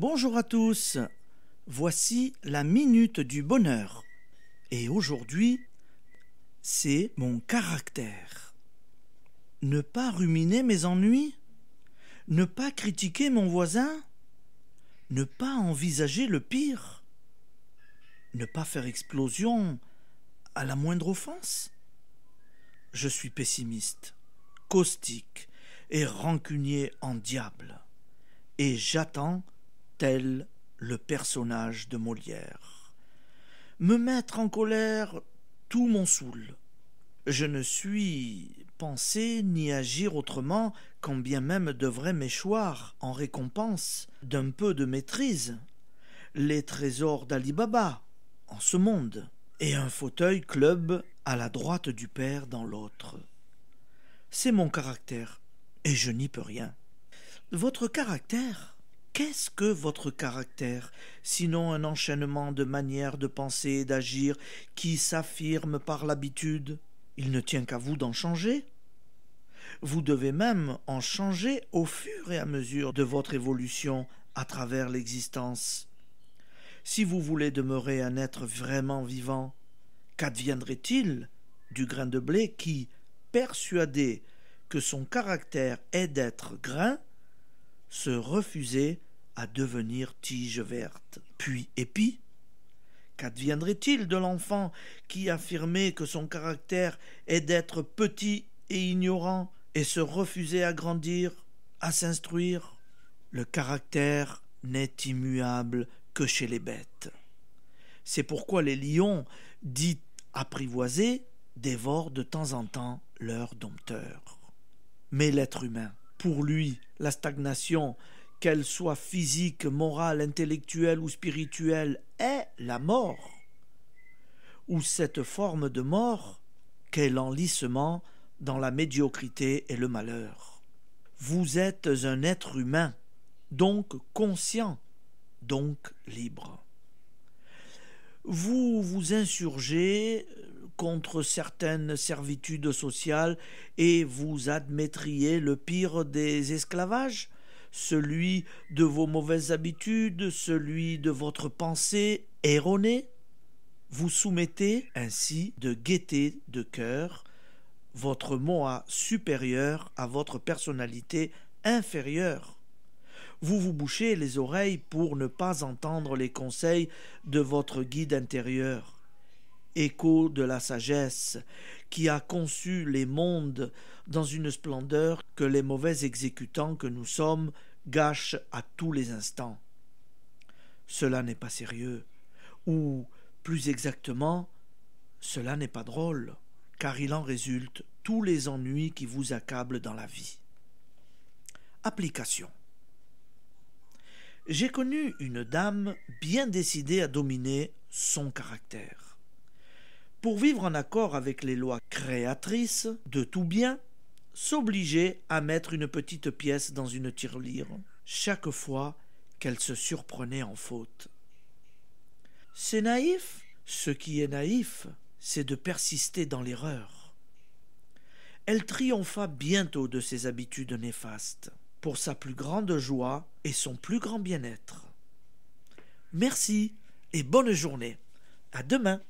Bonjour à tous. Voici la minute du bonheur. Et aujourd'hui, c'est mon caractère. Ne pas ruminer mes ennuis, ne pas critiquer mon voisin, ne pas envisager le pire, ne pas faire explosion à la moindre offense. Je suis pessimiste, caustique et rancunier en diable, et j'attends tel le personnage de Molière. Me mettre en colère, tout m'en saoule. Je ne suis penser ni agir autrement, quand bien même devrait m'échoir, en récompense, d'un peu de maîtrise, les trésors d'Ali Baba, en ce monde, et un fauteuil club à la droite du père dans l'autre. C'est mon caractère, et je n'y peux rien. Votre caractère Qu'est-ce que votre caractère, sinon un enchaînement de manières de penser et d'agir qui s'affirme par l'habitude Il ne tient qu'à vous d'en changer. Vous devez même en changer au fur et à mesure de votre évolution à travers l'existence. Si vous voulez demeurer un être vraiment vivant, qu'adviendrait-il du grain de blé qui, persuadé que son caractère est d'être grain, se refusait à devenir tige verte, puis épi. Qu'adviendrait-il de l'enfant qui affirmait que son caractère est d'être petit et ignorant et se refusait à grandir, à s'instruire Le caractère n'est immuable que chez les bêtes. C'est pourquoi les lions, dits apprivoisés, dévorent de temps en temps leurs dompteurs Mais l'être humain, pour lui, la stagnation, qu'elle soit physique, morale, intellectuelle ou spirituelle, est la mort, ou cette forme de mort qu'est l'enlissement dans la médiocrité et le malheur. Vous êtes un être humain, donc conscient, donc libre. Vous vous insurgez contre certaines servitudes sociales et vous admettriez le pire des esclavages celui de vos mauvaises habitudes, celui de votre pensée erronée. Vous soumettez ainsi de gaieté de cœur votre moi supérieur à votre personnalité inférieure. Vous vous bouchez les oreilles pour ne pas entendre les conseils de votre guide intérieur, écho de la sagesse, qui a conçu les mondes dans une splendeur que les mauvais exécutants que nous sommes gâchent à tous les instants. Cela n'est pas sérieux, ou plus exactement, cela n'est pas drôle, car il en résulte tous les ennuis qui vous accablent dans la vie. Application. J'ai connu une dame bien décidée à dominer son caractère pour vivre en accord avec les lois créatrices de tout bien, s'obliger à mettre une petite pièce dans une tirelire, chaque fois qu'elle se surprenait en faute. C'est naïf Ce qui est naïf, c'est de persister dans l'erreur. Elle triompha bientôt de ses habitudes néfastes, pour sa plus grande joie et son plus grand bien-être. Merci et bonne journée. À demain.